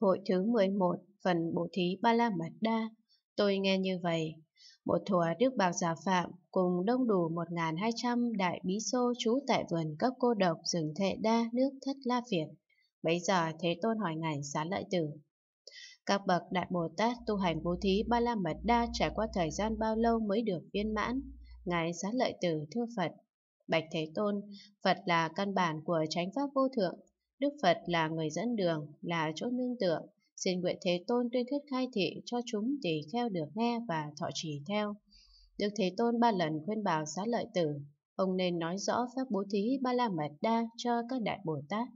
Hội thứ 11, phần Bồ thí Ba La Mật Đa. Tôi nghe như vậy. Một thùa Đức Bào Giả Phạm cùng đông đủ 1.200 đại bí xô trú tại vườn cấp cô độc rừng thệ đa nước thất La Việt. Bấy giờ Thế Tôn hỏi Ngài Xá Lợi Tử. Các bậc Đại Bồ Tát tu hành Bồ thí Ba La Mật Đa trải qua thời gian bao lâu mới được viên mãn? Ngài Xá Lợi Tử thưa Phật. Bạch Thế Tôn, Phật là căn bản của chánh pháp vô thượng, Đức Phật là người dẫn đường, là chỗ nương tựa. Xin nguyện Thế Tôn tuyên thuyết khai thị cho chúng tỳ kheo được nghe và thọ trì theo. Được Thế Tôn ba lần khuyên bảo xá lợi tử, ông nên nói rõ pháp bố thí ba la mật đa cho các đại Bồ Tát.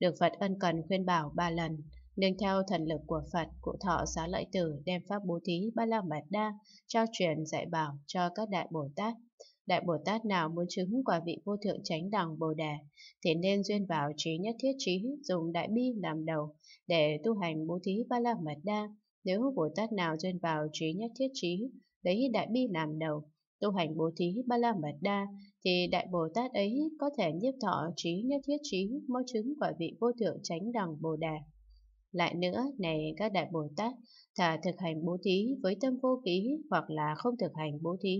Được Phật ân cần khuyên bảo ba lần, nên theo thần lực của Phật, cụ thọ xá lợi tử đem pháp bố thí ba la mật đa trao truyền dạy bảo cho các đại Bồ Tát. Đại Bồ Tát nào muốn chứng quả vị vô thượng chánh đẳng Bồ Đề thì nên duyên vào trí nhất thiết trí, dùng đại bi làm đầu để tu hành bố thí ba la mật đa. Nếu Bồ Tát nào duyên vào trí nhất thiết trí, lấy đại bi làm đầu, tu hành bố thí ba la mật đa thì đại bồ tát ấy có thể nhiếp thọ trí nhất thiết trí mau chứng quả vị vô thượng chánh đẳng bồ đề lại nữa này các đại bồ tát thà thực hành bố thí với tâm vô ký hoặc là không thực hành bố thí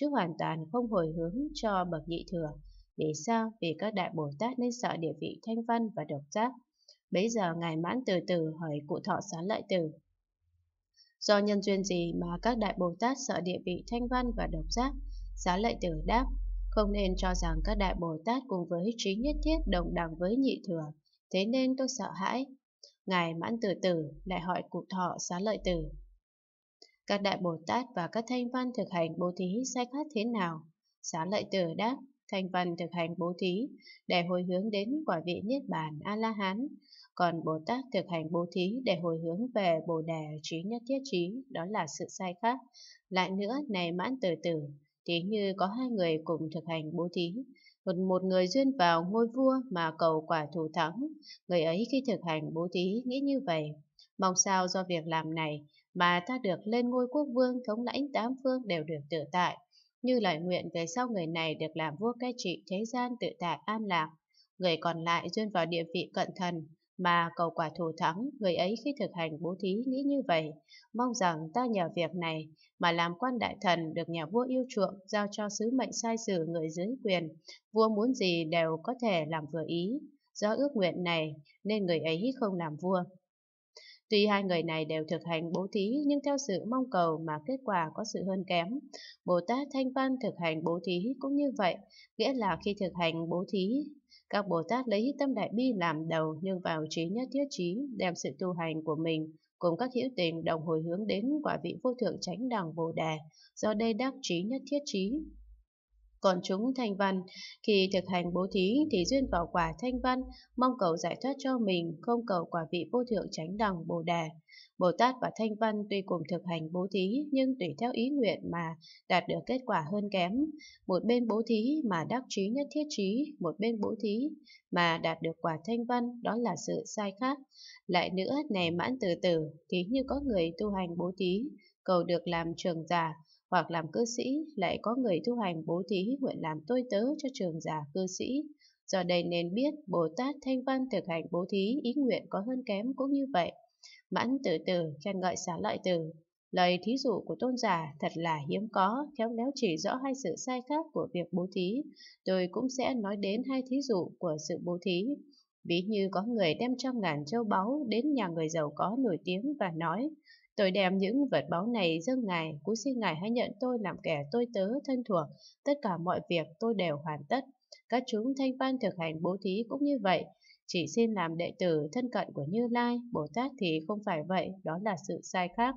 chứ hoàn toàn không hồi hướng cho bậc nhị thừa. Vì sao? Vì các đại Bồ Tát nên sợ địa vị thanh văn và độc giác. bây giờ Ngài Mãn từ từ hỏi cụ thọ sán lợi tử. Do nhân duyên gì mà các đại Bồ Tát sợ địa vị thanh văn và độc giác? Sán lợi tử đáp, không nên cho rằng các đại Bồ Tát cùng với trí nhất thiết đồng đẳng với nhị thừa, thế nên tôi sợ hãi. Ngài Mãn từ từ lại hỏi cụ thọ xá lợi tử. Các đại Bồ Tát và các thanh văn thực hành bố thí sai khác thế nào? Xá lợi tử đáp, thanh văn thực hành bố thí để hồi hướng đến quả vị Niết Bàn A-la-hán, còn Bồ Tát thực hành bố thí để hồi hướng về Bồ Đề trí nhất thiết trí, đó là sự sai khác. Lại nữa, này mãn từ tử, thế như có hai người cùng thực hành bố thí, một, một người duyên vào ngôi vua mà cầu quả thủ thắng, người ấy khi thực hành bố thí nghĩ như vậy, mong sao do việc làm này mà ta được lên ngôi quốc vương thống lãnh tám phương đều được tự tại. Như lời nguyện về sau người này được làm vua cai trị thế gian tự tại an lạc, người còn lại duyên vào địa vị cận thần mà cầu quả thủ thắng, người ấy khi thực hành bố thí nghĩ như vậy, mong rằng ta nhờ việc này mà làm quan đại thần được nhà vua yêu chuộng, giao cho sứ mệnh sai xử người dưới quyền, vua muốn gì đều có thể làm vừa ý. Do ước nguyện này nên người ấy không làm vua, Tuy hai người này đều thực hành bố thí nhưng theo sự mong cầu mà kết quả có sự hơn kém. Bồ Tát Thanh Văn thực hành bố thí cũng như vậy, nghĩa là khi thực hành bố thí, các Bồ Tát lấy tâm đại bi làm đầu nhưng vào trí nhất thiết trí, đem sự tu hành của mình cùng các hữu tình đồng hồi hướng đến quả vị vô thượng chánh đẳng Bồ Đề, do đây đắc trí nhất thiết trí. Còn chúng thanh văn, khi thực hành bố thí thì duyên vào quả thanh văn, mong cầu giải thoát cho mình, không cầu quả vị vô thượng chánh đẳng Bồ Đà. Bồ Tát và Thanh Văn tuy cùng thực hành bố thí nhưng tùy theo ý nguyện mà đạt được kết quả hơn kém. Một bên bố thí mà đắc trí nhất thiết trí, một bên bố thí mà đạt được quả Thanh Văn đó là sự sai khác. Lại nữa, này mãn từ từ, thí như có người tu hành bố thí, cầu được làm trường giả, hoặc làm cư sĩ lại có người tu hành bố thí nguyện làm tôi tớ cho trường giả cư sĩ. Do đây nên biết Bồ Tát Thanh Văn thực hành bố thí ý nguyện có hơn kém cũng như vậy. Mãn từ từ khen ngợi xá lợi từ. Lời thí dụ của tôn giả thật là hiếm có, khéo léo chỉ rõ hai sự sai khác của việc bố thí. Tôi cũng sẽ nói đến hai thí dụ của sự bố thí. Ví như có người đem trăm ngàn châu báu đến nhà người giàu có nổi tiếng và nói, Tôi đem những vật báu này dâng ngài, cúi xin ngài hãy nhận tôi làm kẻ tôi tớ thân thuộc, tất cả mọi việc tôi đều hoàn tất. Các chúng thanh văn thực hành bố thí cũng như vậy, chỉ xin làm đệ tử thân cận của Như Lai, Bồ Tát thì không phải vậy, đó là sự sai khác.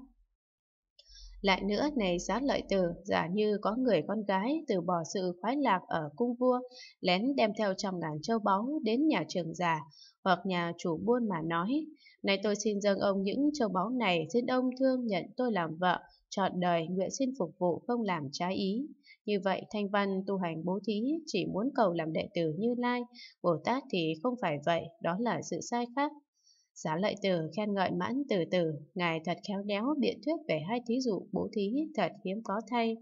Lại nữa này giá lợi tử, giả như có người con gái từ bỏ sự khoái lạc ở cung vua, lén đem theo trăm ngàn châu báu đến nhà trường giả, hoặc nhà chủ buôn mà nói, Nay tôi xin dâng ông những châu báu này, xin ông thương nhận tôi làm vợ, trọn đời nguyện xin phục vụ không làm trái ý. Như vậy, thanh văn tu hành bố thí chỉ muốn cầu làm đệ tử Như Lai, Bồ Tát thì không phải vậy, đó là sự sai khác. Giá lợi tử khen ngợi mãn từ từ, ngài thật khéo léo biện thuyết về hai thí dụ bố thí thật hiếm có thay,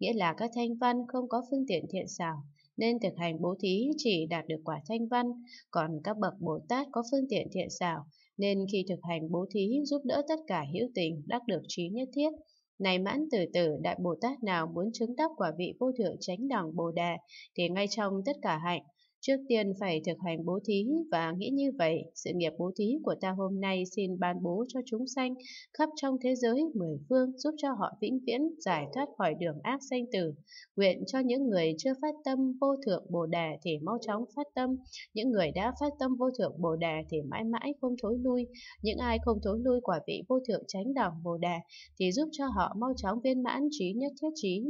nghĩa là các thanh văn không có phương tiện thiện xảo, nên thực hành bố thí chỉ đạt được quả thanh văn, còn các bậc Bồ Tát có phương tiện thiện xảo nên khi thực hành bố thí giúp đỡ tất cả hữu tình đắc được trí nhất thiết. Này mãn từ từ Đại Bồ Tát nào muốn chứng đắc quả vị vô thượng chánh đẳng Bồ đề thì ngay trong tất cả hạnh, Trước tiên phải thực hành bố thí và nghĩ như vậy, sự nghiệp bố thí của ta hôm nay xin ban bố cho chúng sanh khắp trong thế giới mười phương giúp cho họ vĩnh viễn giải thoát khỏi đường ác sanh tử. Nguyện cho những người chưa phát tâm vô thượng Bồ đề thì mau chóng phát tâm, những người đã phát tâm vô thượng Bồ đề thì mãi mãi không thối lui, những ai không thối lui quả vị vô thượng chánh đẳng Bồ đề thì giúp cho họ mau chóng viên mãn trí nhất thiết trí.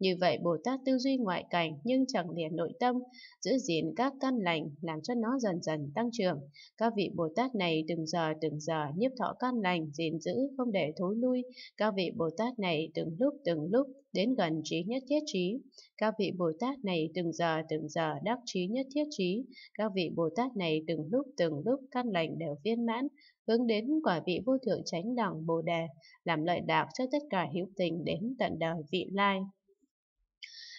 Như vậy Bồ Tát tư duy ngoại cảnh nhưng chẳng liền nội tâm, giữ gìn các căn lành làm cho nó dần dần tăng trưởng. Các vị Bồ Tát này từng giờ từng giờ nhiếp thọ căn lành gìn giữ không để thối lui. Các vị Bồ Tát này từng lúc từng lúc đến gần trí nhất thiết trí. Các vị Bồ Tát này từng giờ từng giờ đắc trí nhất thiết trí. Các vị Bồ Tát này từng lúc từng lúc căn lành đều viên mãn, hướng đến quả vị vô thượng chánh đẳng Bồ Đề, làm lợi đạo cho tất cả hữu tình đến tận đời vị lai.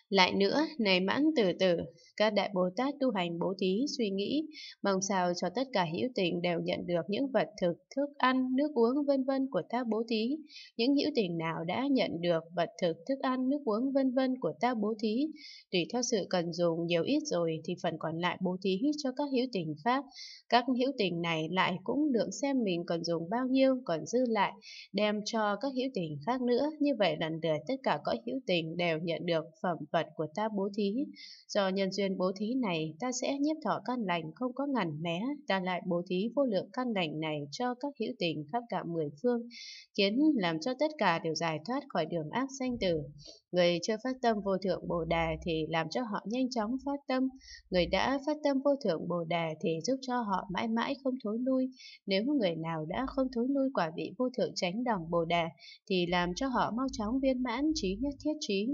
Lại nữa, này mãn từ từ, các đại Bồ Tát tu hành bố thí, suy nghĩ, mong sao cho tất cả hữu tình đều nhận được những vật thực, thức ăn, nước uống vân vân của ta bố thí. Những hữu tình nào đã nhận được vật thực, thức ăn, nước uống vân vân của ta bố thí, tùy theo sự cần dùng nhiều ít rồi thì phần còn lại bố thí cho các hữu tình khác Các hữu tình này lại cũng lượng xem mình cần dùng bao nhiêu, còn dư lại, đem cho các hữu tình khác nữa. Như vậy lần lượt tất cả các hữu tình đều nhận được phẩm vật vật của ta bố thí. Do nhân duyên bố thí này, ta sẽ nhiếp thọ căn lành không có ngần mé, ta lại bố thí vô lượng căn lành này cho các hữu tình khắp cả mười phương, khiến làm cho tất cả đều giải thoát khỏi đường ác sanh tử. Người chưa phát tâm vô thượng Bồ đề thì làm cho họ nhanh chóng phát tâm, người đã phát tâm vô thượng Bồ đề thì giúp cho họ mãi mãi không thối lui. Nếu người nào đã không thối lui quả vị vô thượng chánh đẳng Bồ đề thì làm cho họ mau chóng viên mãn trí nhất thiết trí.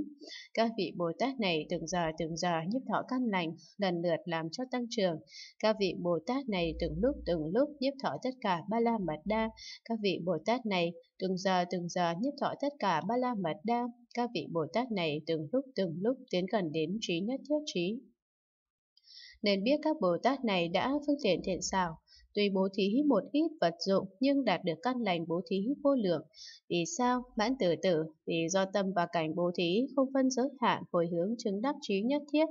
Các vị Bồ Tát này từng giờ từng giờ nhiếp thọ căn lành, lần lượt làm cho tăng trưởng. Các vị Bồ Tát này từng lúc từng lúc nhiếp thọ tất cả ba la mật đa. Các vị Bồ Tát này Từng giờ từng giờ nhiếp thọ tất cả ba la mật đa, các vị Bồ Tát này từng lúc từng lúc tiến gần đến trí nhất thiết trí. Nên biết các Bồ Tát này đã phương tiện thiện xảo, tuy bố thí một ít vật dụng nhưng đạt được căn lành bố thí vô lượng. Vì sao? Mãn tử tử, vì do tâm và cảnh bố thí không phân giới hạn hồi hướng chứng đắc trí nhất thiết,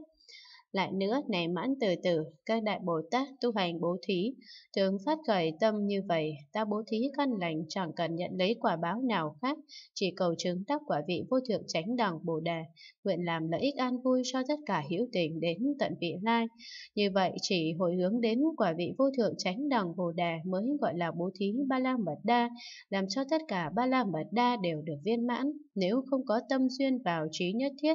lại nữa, này mãn từ từ, các đại Bồ Tát tu hành bố thí, thường phát khởi tâm như vậy, ta bố thí căn lành chẳng cần nhận lấy quả báo nào khác, chỉ cầu chứng đắc quả vị vô thượng chánh đẳng Bồ đề nguyện làm lợi ích an vui cho tất cả hữu tình đến tận vị lai. Như vậy, chỉ hồi hướng đến quả vị vô thượng chánh đẳng Bồ đề mới gọi là bố thí Ba La Mật Đa, làm cho tất cả Ba La Mật Đa đều được viên mãn, nếu không có tâm duyên vào trí nhất thiết,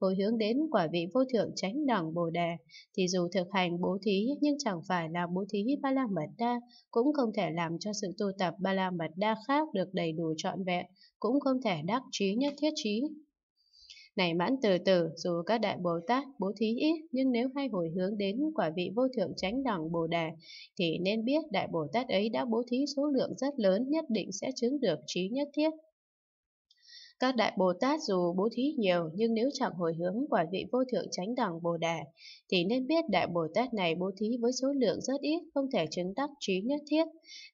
hồi hướng đến quả vị vô thượng chánh đẳng Bồ Đề, thì dù thực hành bố thí nhưng chẳng phải là bố thí Ba La Mật Đa, cũng không thể làm cho sự tu tập Ba La Mật Đa khác được đầy đủ trọn vẹn, cũng không thể đắc trí nhất thiết trí. Này mãn từ từ, dù các đại Bồ Tát bố thí ít, nhưng nếu hay hồi hướng đến quả vị vô thượng chánh đẳng Bồ Đề, thì nên biết đại Bồ Tát ấy đã bố thí số lượng rất lớn nhất định sẽ chứng được trí nhất thiết. Các đại Bồ Tát dù bố thí nhiều nhưng nếu chẳng hồi hướng quả vị vô thượng chánh đẳng Bồ Đà, thì nên biết đại Bồ Tát này bố thí với số lượng rất ít, không thể chứng đắc trí nhất thiết.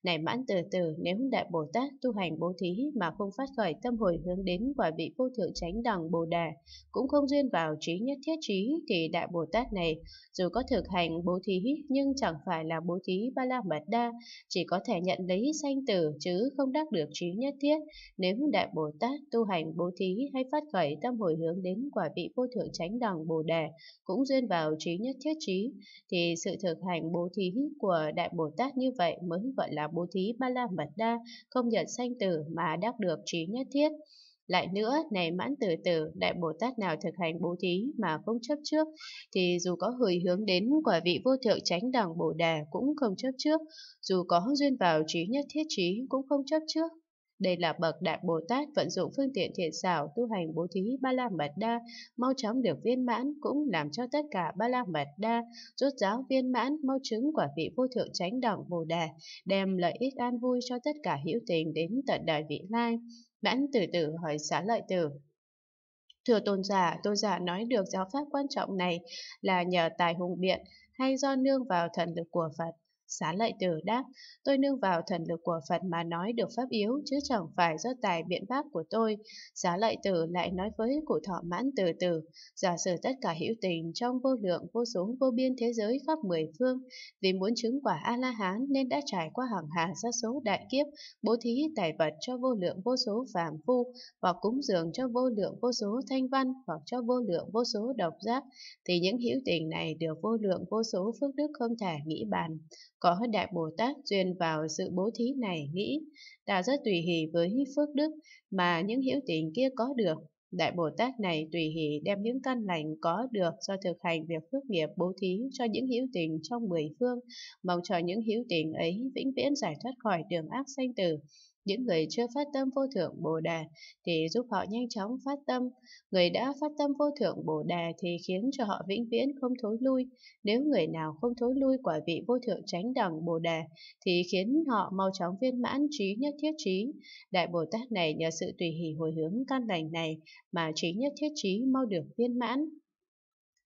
Này mãn từ từ, nếu đại Bồ Tát tu hành bố thí mà không phát khởi tâm hồi hướng đến quả vị vô thượng chánh đẳng Bồ Đà, cũng không duyên vào trí nhất thiết trí, thì đại Bồ Tát này dù có thực hành bố thí nhưng chẳng phải là bố thí ba la mật đa, chỉ có thể nhận lấy sanh tử chứ không đắc được trí nhất thiết. Nếu đại Bồ Tát tu hành hành bố thí hay phát khởi tâm hồi hướng đến quả vị vô thượng chánh đẳng bồ đề cũng duyên vào trí nhất thiết trí thì sự thực hành bố thí của đại bồ tát như vậy mới gọi là bố thí ba la mật đa không nhận sanh tử mà đắc được trí nhất thiết lại nữa, này mãn từ tử, đại Bồ Tát nào thực hành bố thí mà không chấp trước, thì dù có hồi hướng đến quả vị vô thượng chánh đẳng Bồ Đà cũng không chấp trước, dù có duyên vào trí nhất thiết trí cũng không chấp trước, đây là bậc Đại Bồ Tát vận dụng phương tiện thiện xảo tu hành bố thí Ba La Mật Đa, mau chóng được viên mãn cũng làm cho tất cả Ba La Mật Đa rốt giáo viên mãn mau chứng quả vị vô thượng chánh đẳng Bồ đề đem lợi ích an vui cho tất cả hữu tình đến tận đời vị lai. Mãn tử tử hỏi xá lợi tử, Thưa tôn giả, tôn giả nói được giáo pháp quan trọng này là nhờ tài hùng biện hay do nương vào thần lực của Phật. Xá lợi tử đáp, tôi nương vào thần lực của Phật mà nói được pháp yếu, chứ chẳng phải do tài biện pháp của tôi. Xá lợi tử lại nói với cụ thọ mãn từ từ, giả sử tất cả hữu tình trong vô lượng, vô số, vô biên thế giới khắp mười phương, vì muốn chứng quả A-la-hán nên đã trải qua hàng hà sa số đại kiếp, bố thí tài vật cho vô lượng, vô số phàm phu, hoặc cúng dường cho vô lượng, vô số thanh văn, hoặc cho vô lượng, vô số độc giác, thì những hữu tình này đều vô lượng, vô số phước đức không thể nghĩ bàn có Đại Bồ Tát duyên vào sự bố thí này nghĩ, ta rất tùy hỷ với phước đức mà những hữu tình kia có được. Đại Bồ Tát này tùy hỷ đem những căn lành có được do thực hành việc phước nghiệp bố thí cho những hữu tình trong mười phương, mong cho những hữu tình ấy vĩnh viễn giải thoát khỏi đường ác sanh tử, những người chưa phát tâm vô thượng Bồ đề thì giúp họ nhanh chóng phát tâm. Người đã phát tâm vô thượng Bồ đề thì khiến cho họ vĩnh viễn không thối lui. Nếu người nào không thối lui quả vị vô thượng chánh đẳng Bồ đề thì khiến họ mau chóng viên mãn trí nhất thiết trí. Đại Bồ Tát này nhờ sự tùy hỷ hồi hướng căn lành này mà trí nhất thiết trí mau được viên mãn.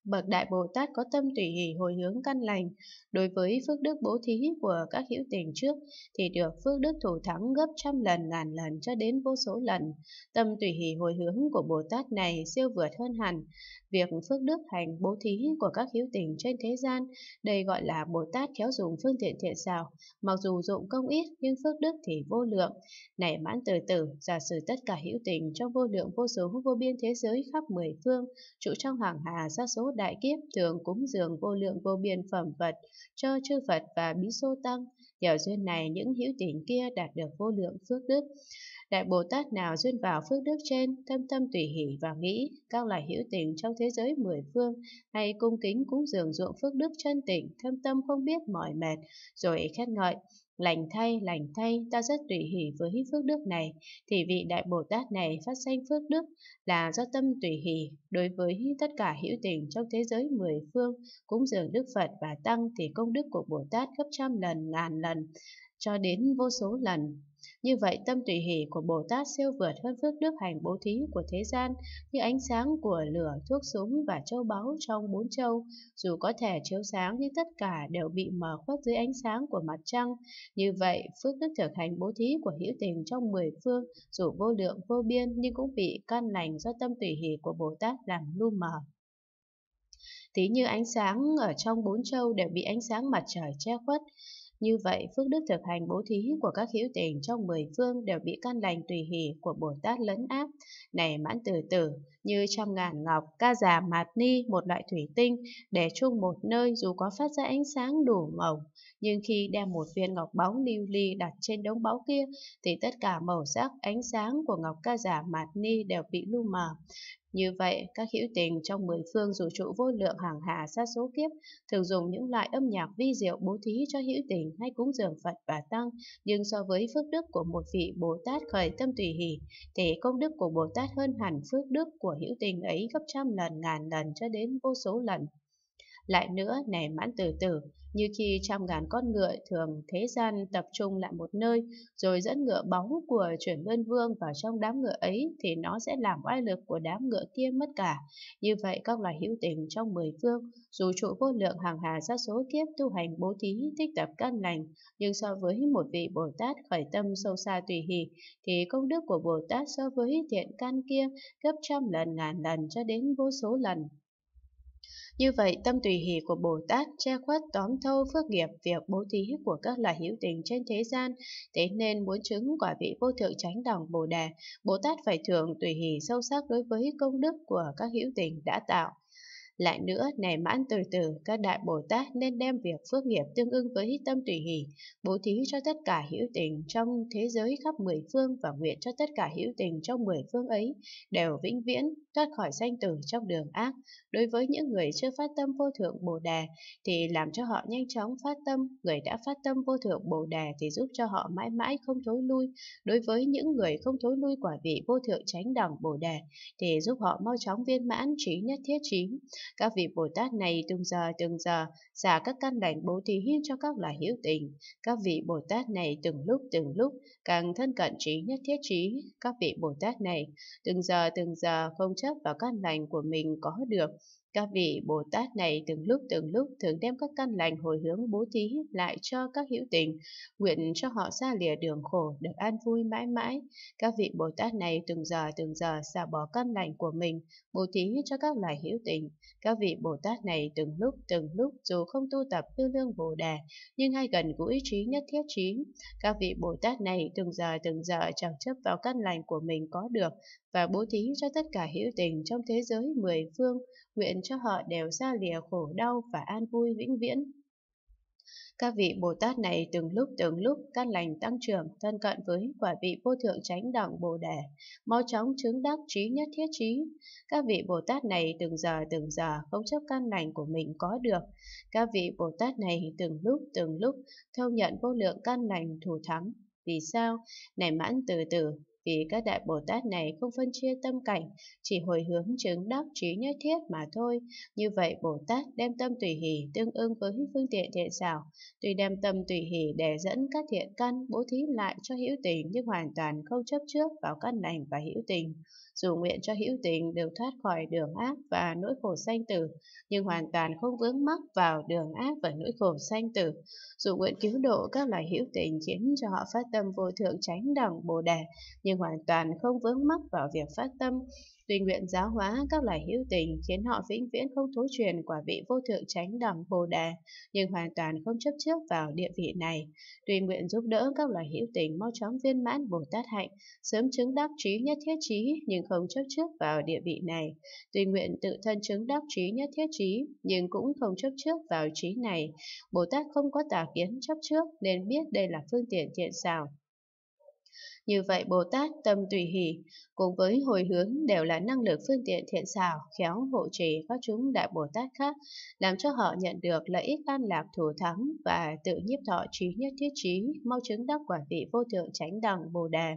Bậc Đại Bồ Tát có tâm tùy hỷ hồi hướng căn lành, đối với phước đức bố thí của các hữu tình trước thì được phước đức thủ thắng gấp trăm lần ngàn lần cho đến vô số lần. Tâm tùy hỷ hồi hướng của Bồ Tát này siêu vượt hơn hẳn. Việc phước đức hành bố thí của các hữu tình trên thế gian, đây gọi là Bồ Tát khéo dùng phương tiện thiện xảo. Mặc dù dụng công ít nhưng phước đức thì vô lượng. Này mãn từ từ giả sử tất cả hữu tình trong vô lượng vô số vô biên thế giới khắp mười phương, trụ trong hoàng hà ra số đại kiếp thường cúng dường vô lượng vô biên phẩm vật cho chư Phật và bí xô tăng. Nhờ duyên này, những hữu tình kia đạt được vô lượng phước đức. Đại Bồ Tát nào duyên vào phước đức trên, thâm tâm tùy hỷ và nghĩ, cao là hữu tình trong thế giới mười phương, hay cung kính cúng dường ruộng phước đức chân tịnh, thâm tâm không biết mỏi mệt, rồi khét ngợi. Lành thay, lành thay, ta rất tùy hỷ với phước đức này, thì vị Đại Bồ Tát này phát sanh phước đức là do tâm tùy hỷ. Đối với tất cả hữu tình trong thế giới mười phương, cúng dường Đức Phật và Tăng thì công đức của Bồ Tát gấp trăm lần, ngàn lần, cho đến vô số lần. Như vậy, tâm tùy hỷ của Bồ Tát siêu vượt hơn phước đức hành bố thí của thế gian, như ánh sáng của lửa, thuốc súng và châu báu trong bốn châu. Dù có thể chiếu sáng nhưng tất cả đều bị mờ khuất dưới ánh sáng của mặt trăng. Như vậy, phước đức thực hành bố thí của hữu tình trong mười phương, dù vô lượng vô biên nhưng cũng bị căn lành do tâm tùy hỷ của Bồ Tát làm lu mờ tí như ánh sáng ở trong bốn châu đều bị ánh sáng mặt trời che khuất. Như vậy, phước đức thực hành bố thí của các hữu tình trong mười phương đều bị căn lành tùy hỷ của Bồ Tát lấn áp. Này mãn từ tử, như trăm ngàn ngọc, ca già mạt ni, một loại thủy tinh, để chung một nơi dù có phát ra ánh sáng đủ màu. Nhưng khi đem một viên ngọc báu lưu ly đặt trên đống báu kia, thì tất cả màu sắc, ánh sáng của ngọc ca giả mạt ni đều bị lu mờ. Như vậy, các hữu tình trong mười phương vũ trụ vô lượng hàng hà sát số kiếp thường dùng những loại âm nhạc vi diệu bố thí cho hữu tình hay cúng dường Phật và Tăng, nhưng so với phước đức của một vị Bồ Tát khởi tâm tùy hỷ, thì công đức của Bồ Tát hơn hẳn phước đức của hữu tình ấy gấp trăm lần ngàn lần cho đến vô số lần. Lại nữa, nảy mãn từ từ, như khi trăm ngàn con ngựa thường thế gian tập trung lại một nơi, rồi dẫn ngựa bóng của chuyển luân vương vào trong đám ngựa ấy, thì nó sẽ làm oai lực của đám ngựa kia mất cả. Như vậy, các loài hữu tình trong mười phương, dù trụ vô lượng hàng hà sát số kiếp tu hành bố thí, thích tập căn lành, nhưng so với một vị Bồ Tát khởi tâm sâu xa tùy hỷ, thì công đức của Bồ Tát so với thiện căn kia gấp trăm lần ngàn lần cho đến vô số lần. Như vậy, tâm tùy hỷ của Bồ Tát che khuất tóm thâu phước nghiệp việc bố thí của các loài hữu tình trên thế gian, thế nên muốn chứng quả vị vô thượng chánh đẳng Bồ Đề, Bồ Tát phải thường tùy hỷ sâu sắc đối với công đức của các hữu tình đã tạo. Lại nữa, này mãn từ từ, các đại Bồ Tát nên đem việc phước nghiệp tương ưng với tâm tùy hỷ, bố thí cho tất cả hữu tình trong thế giới khắp mười phương và nguyện cho tất cả hữu tình trong mười phương ấy đều vĩnh viễn thoát khỏi sanh tử trong đường ác. Đối với những người chưa phát tâm vô thượng Bồ Đề thì làm cho họ nhanh chóng phát tâm, người đã phát tâm vô thượng Bồ Đề thì giúp cho họ mãi mãi không thối lui. Đối với những người không thối lui quả vị vô thượng chánh đẳng Bồ Đề thì giúp họ mau chóng viên mãn trí nhất thiết trí. Các vị Bồ Tát này từng giờ từng giờ xả các căn lành bố thí cho các loài hữu tình. Các vị Bồ Tát này từng lúc từng lúc càng thân cận trí nhất thiết trí. Các vị Bồ Tát này từng giờ từng giờ không chấp dốc vào các lành của mình có được các vị Bồ Tát này từng lúc từng lúc thường đem các căn lành hồi hướng bố thí lại cho các hữu tình, nguyện cho họ ra lìa đường khổ được an vui mãi mãi. Các vị Bồ Tát này từng giờ từng giờ xả bỏ căn lành của mình, bố thí cho các loài hữu tình. Các vị Bồ Tát này từng lúc từng lúc dù không tu tập tư lương Bồ đề nhưng hay gần gũi trí nhất thiết trí. Các vị Bồ Tát này từng giờ từng giờ chẳng chấp vào căn lành của mình có được và bố thí cho tất cả hữu tình trong thế giới mười phương, nguyện cho họ đều ra lìa khổ đau và an vui vĩnh viễn. Các vị Bồ Tát này từng lúc từng lúc căn lành tăng trưởng, thân cận với quả vị vô thượng chánh đẳng Bồ Đề, mau chóng chứng đắc trí nhất thiết trí. Các vị Bồ Tát này từng giờ từng giờ không chấp căn lành của mình có được. Các vị Bồ Tát này từng lúc từng lúc thâu nhận vô lượng căn lành thủ thắng. Vì sao? Này mãn từ từ, vì các đại Bồ Tát này không phân chia tâm cảnh, chỉ hồi hướng chứng đắc trí nhất thiết mà thôi. Như vậy Bồ Tát đem tâm tùy hỷ tương ưng với phương tiện thiện xảo, tuy đem tâm tùy hỷ để dẫn các thiện căn bố thí lại cho hữu tình nhưng hoàn toàn không chấp trước vào căn lành và hữu tình dù nguyện cho hữu tình đều thoát khỏi đường ác và nỗi khổ sanh tử, nhưng hoàn toàn không vướng mắc vào đường ác và nỗi khổ sanh tử. Dù nguyện cứu độ các loài hữu tình khiến cho họ phát tâm vô thượng tránh đẳng Bồ Đề, nhưng hoàn toàn không vướng mắc vào việc phát tâm Tuy nguyện giáo hóa các loài hữu tình khiến họ vĩnh viễn không thối truyền quả vị vô thượng chánh đẳng Bồ Đà, nhưng hoàn toàn không chấp trước vào địa vị này. Tuy nguyện giúp đỡ các loài hữu tình mau chóng viên mãn Bồ Tát hạnh, sớm chứng đắc trí nhất thiết trí nhưng không chấp trước vào địa vị này. Tuy nguyện tự thân chứng đắc trí nhất thiết trí nhưng cũng không chấp trước vào trí này. Bồ Tát không có tà kiến chấp trước nên biết đây là phương tiện thiện xảo như vậy Bồ Tát tâm tùy hỷ cùng với hồi hướng đều là năng lực phương tiện thiện xảo, khéo hộ trì các chúng đại Bồ Tát khác, làm cho họ nhận được lợi ích an lạc thủ thắng và tự nhiếp thọ trí nhất thiết trí, mau chứng đắc quả vị vô thượng chánh đẳng Bồ đề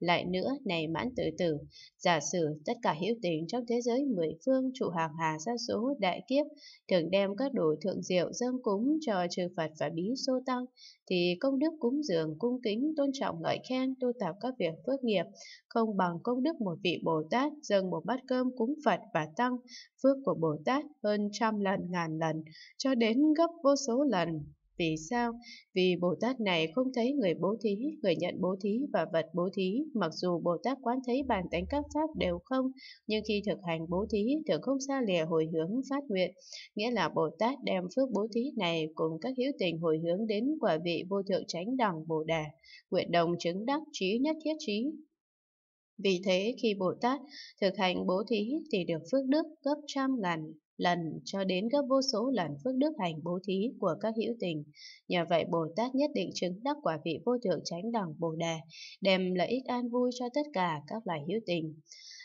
Lại nữa, này mãn tự tử, giả sử tất cả hữu tình trong thế giới mười phương trụ hàng hà sa số đại kiếp, thường đem các đồ thượng diệu dâng cúng cho chư Phật và bí xô tăng, thì công đức cúng dường, cung kính, tôn trọng ngợi khen, tu tập trong các việc phước nghiệp, không bằng công đức một vị Bồ Tát dâng một bát cơm cúng Phật và Tăng, phước của Bồ Tát hơn trăm lần ngàn lần, cho đến gấp vô số lần. Vì sao? Vì Bồ Tát này không thấy người bố thí, người nhận bố thí và vật bố thí, mặc dù Bồ Tát quán thấy bản tánh các pháp đều không, nhưng khi thực hành bố thí thường không xa lìa hồi hướng phát nguyện, nghĩa là Bồ Tát đem phước bố thí này cùng các hữu tình hồi hướng đến quả vị vô thượng chánh đẳng Bồ Đà, nguyện đồng chứng đắc trí nhất thiết trí, vì thế khi Bồ Tát thực hành bố thí thì được phước đức gấp trăm ngàn lần cho đến gấp vô số lần phước đức hành bố thí của các hữu tình. Nhờ vậy Bồ Tát nhất định chứng đắc quả vị vô thượng chánh đẳng Bồ Đề, đem lợi ích an vui cho tất cả các loài hữu tình.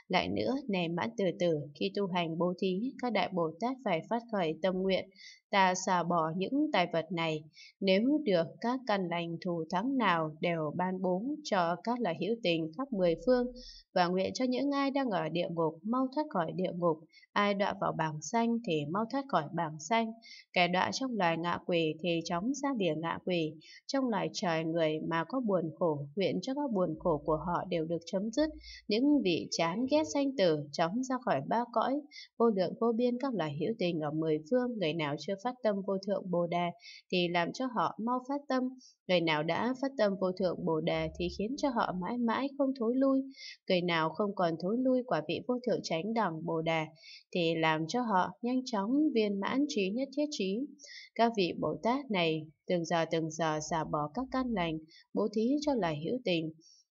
Lại nữa, này mãn từ từ, khi tu hành bố thí, các đại Bồ Tát phải phát khởi tâm nguyện, ta xả bỏ những tài vật này. Nếu được các căn lành thù thắng nào đều ban bố cho các loài hữu tình khắp mười phương, và nguyện cho những ai đang ở địa ngục mau thoát khỏi địa ngục, ai đọa vào bảng xanh thì mau thoát khỏi bảng xanh, kẻ đọa trong loài ngạ quỷ thì chóng ra địa ngạ quỷ, trong loài trời người mà có buồn khổ, nguyện cho các buồn khổ của họ đều được chấm dứt, những vị chán ghét sanh tử chóng ra khỏi ba cõi, vô lượng vô biên các loài hữu tình ở mười phương, người nào chưa phát tâm vô thượng Bồ Đề thì làm cho họ mau phát tâm, người nào đã phát tâm vô thượng Bồ Đề thì khiến cho họ mãi mãi không thối lui, người nào không còn thối lui quả vị vô thượng chánh đẳng Bồ đề thì làm cho họ nhanh chóng viên mãn trí nhất thiết trí. Các vị Bồ Tát này từng giờ từng giờ xả bỏ các căn lành, bố thí cho lời hữu tình,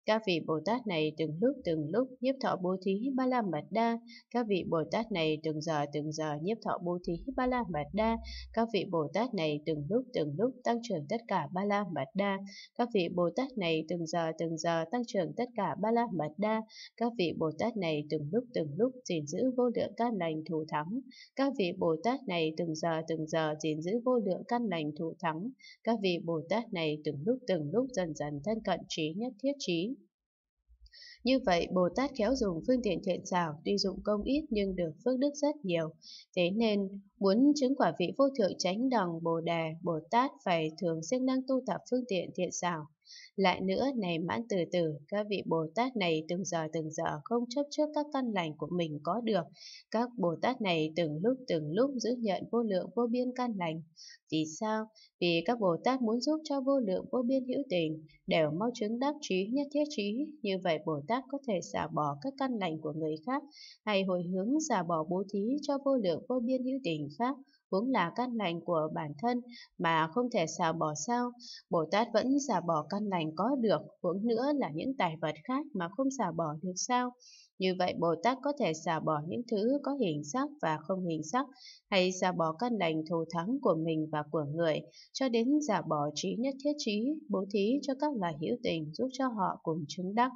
các vị Bồ Tát này từng lúc từng lúc nhiếp thọ bố thí ba la mật đa. Các vị Bồ Tát này từng giờ từng giờ nhiếp thọ bố thí ba la mật đa. Các vị Bồ Tát này từng lúc từng lúc tăng trưởng tất cả ba la mật đa. Các vị Bồ Tát này từng giờ từng giờ tăng trưởng tất cả ba la mật đa. Các vị Bồ Tát này từng lúc từng lúc gìn giữ vô lượng căn lành thủ thắng. Các vị Bồ Tát này từng giờ từng giờ gìn giữ vô lượng căn lành thủ thắng. Các vị Bồ Tát này từng lúc từng lúc dần dần thân cận trí nhất thiết trí như vậy, Bồ Tát khéo dùng phương tiện thiện xảo, tuy dụng công ít nhưng được phước đức rất nhiều. Thế nên, muốn chứng quả vị vô thượng chánh đồng Bồ Đề, Bồ Tát phải thường siêng năng tu tập phương tiện thiện xảo, lại nữa, này mãn từ từ, các vị Bồ Tát này từng giờ từng giờ không chấp trước các căn lành của mình có được. Các Bồ Tát này từng lúc từng lúc giữ nhận vô lượng vô biên căn lành. Vì sao? Vì các Bồ Tát muốn giúp cho vô lượng vô biên hữu tình đều mau chứng đắc trí nhất thiết trí. Như vậy Bồ Tát có thể xả bỏ các căn lành của người khác hay hồi hướng xả bỏ bố thí cho vô lượng vô biên hữu tình khác vốn là căn lành của bản thân mà không thể xả bỏ sao? Bồ Tát vẫn xả bỏ căn lành có được, huống nữa là những tài vật khác mà không xả bỏ được sao? Như vậy Bồ Tát có thể xả bỏ những thứ có hình sắc và không hình sắc, hay xả bỏ căn lành thù thắng của mình và của người, cho đến xả bỏ trí nhất thiết trí, bố thí cho các loài hữu tình giúp cho họ cùng chứng đắc.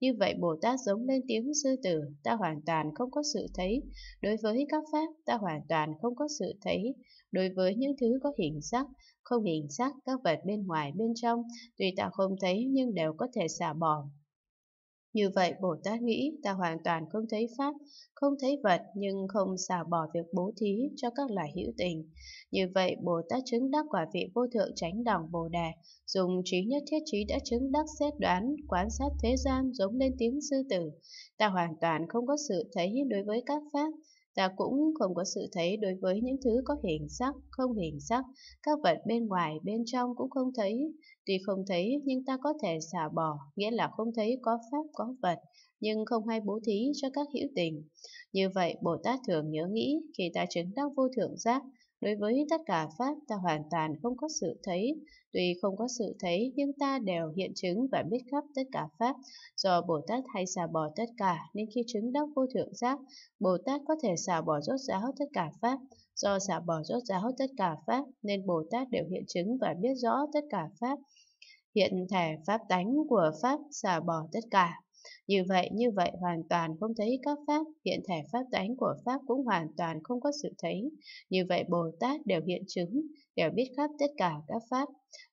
Như vậy Bồ Tát giống lên tiếng sư tử, ta hoàn toàn không có sự thấy. Đối với các pháp, ta hoàn toàn không có sự thấy. Đối với những thứ có hình sắc, không hình sắc, các vật bên ngoài bên trong, tuy ta không thấy nhưng đều có thể xả bỏ, như vậy Bồ Tát nghĩ ta hoàn toàn không thấy Pháp, không thấy vật nhưng không xả bỏ việc bố thí cho các loài hữu tình. Như vậy Bồ Tát chứng đắc quả vị vô thượng tránh đẳng Bồ Đề, dùng trí nhất thiết trí đã chứng đắc xét đoán, quan sát thế gian giống lên tiếng sư tử. Ta hoàn toàn không có sự thấy đối với các Pháp, ta cũng không có sự thấy đối với những thứ có hình sắc, không hình sắc, các vật bên ngoài, bên trong cũng không thấy. Tuy không thấy, nhưng ta có thể xả bỏ, nghĩa là không thấy có pháp có vật, nhưng không hay bố thí cho các hữu tình. Như vậy, Bồ Tát thường nhớ nghĩ, khi ta chứng đắc vô thượng giác, Đối với tất cả Pháp ta hoàn toàn không có sự thấy, tuy không có sự thấy nhưng ta đều hiện chứng và biết khắp tất cả Pháp. Do Bồ Tát hay xả bỏ tất cả nên khi chứng đắc vô thượng giác, Bồ Tát có thể xả bỏ rốt ráo tất cả Pháp. Do xả bỏ rốt ráo tất cả Pháp nên Bồ Tát đều hiện chứng và biết rõ tất cả Pháp. Hiện thể Pháp tánh của Pháp xả bỏ tất cả như vậy, như vậy hoàn toàn không thấy các pháp, hiện thể pháp tánh của pháp cũng hoàn toàn không có sự thấy. Như vậy Bồ Tát đều hiện chứng, đều biết khắp tất cả các pháp.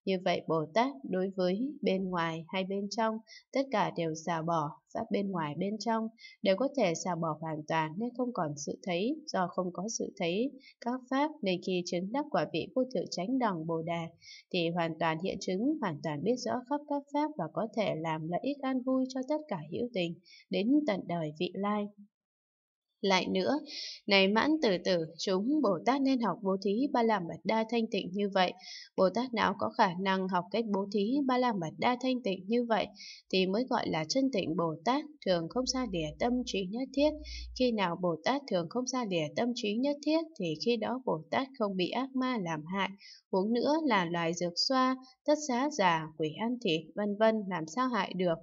Như vậy Bồ Tát đối với bên ngoài hay bên trong, tất cả đều xả bỏ, pháp bên ngoài bên trong, đều có thể xả bỏ hoàn toàn nên không còn sự thấy, do không có sự thấy. Các pháp nên khi chứng đắc quả vị vô thượng chánh đẳng Bồ Đà, thì hoàn toàn hiện chứng, hoàn toàn biết rõ khắp các pháp và có thể làm lợi ích an vui cho tất cả hữu tình, đến tận đời vị lai. Lại nữa, này mãn tử tử, chúng Bồ Tát nên học bố thí ba la mật đa thanh tịnh như vậy. Bồ Tát nào có khả năng học cách bố thí ba la mật đa thanh tịnh như vậy thì mới gọi là chân tịnh Bồ Tát, thường không xa lìa tâm trí nhất thiết. Khi nào Bồ Tát thường không xa lìa tâm trí nhất thiết thì khi đó Bồ Tát không bị ác ma làm hại. Huống nữa là loài dược xoa, tất xá giả, quỷ ăn thịt, vân vân làm sao hại được.